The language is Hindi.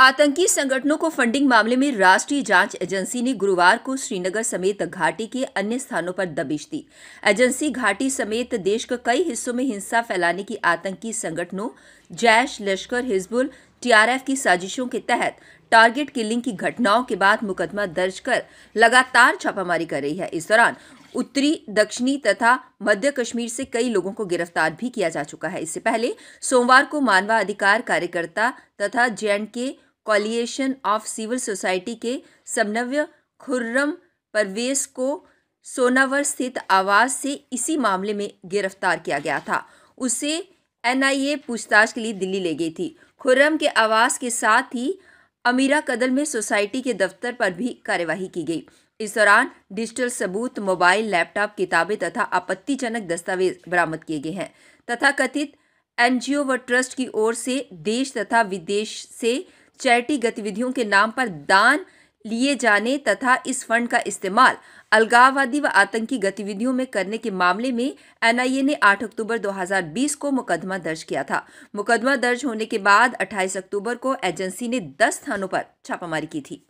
आतंकी संगठनों को फंडिंग मामले में राष्ट्रीय जांच एजेंसी ने गुरुवार को श्रीनगर समेत घाटी के अन्य स्थानों पर दबिश दी एजेंसी घाटी समेत देश के कई हिस्सों में हिंसा फैलाने की आतंकी संगठनों जैश लश्कर हिजबुल टीआरएफ की साजिशों के तहत टारगेट किलिंग की घटनाओं के बाद मुकदमा दर्ज कर लगातार छापामारी कर रही है इस दौरान उत्तरी दक्षिणी तथा मध्य कश्मीर से कई लोगों को गिरफ्तार भी किया जा चुका है इससे पहले सोमवार को मानवाधिकार कार्यकर्ता तथा जे के कॉलिएशन ऑफ सिविल सोसाइटी के समन्वय खुर्रम परवेज को सोनावर स्थित आवास से इसी मामले में गिरफ्तार किया गया था उसे एनआईए पूछताछ के लिए दिल्ली ले गई थी खुर्रम के आवास के साथ ही अमीरा कदल में सोसाइटी के दफ्तर पर भी कार्यवाही की गई इस दौरान डिजिटल सबूत मोबाइल लैपटॉप किताबें तथा आपत्तिजनक दस्तावेज बरामद किए गए हैं तथा कथित एनजीओ व ट्रस्ट की ओर से देश तथा विदेश से चैरिटी गतिविधियों के नाम पर दान लिए जाने तथा इस फंड का इस्तेमाल अलगाववादी व आतंकी गतिविधियों में करने के मामले में एनआईए ने 8 अक्टूबर 2020 को मुकदमा दर्ज किया था मुकदमा दर्ज होने के बाद 28 अक्टूबर को एजेंसी ने 10 स्थानों पर छापामारी की थी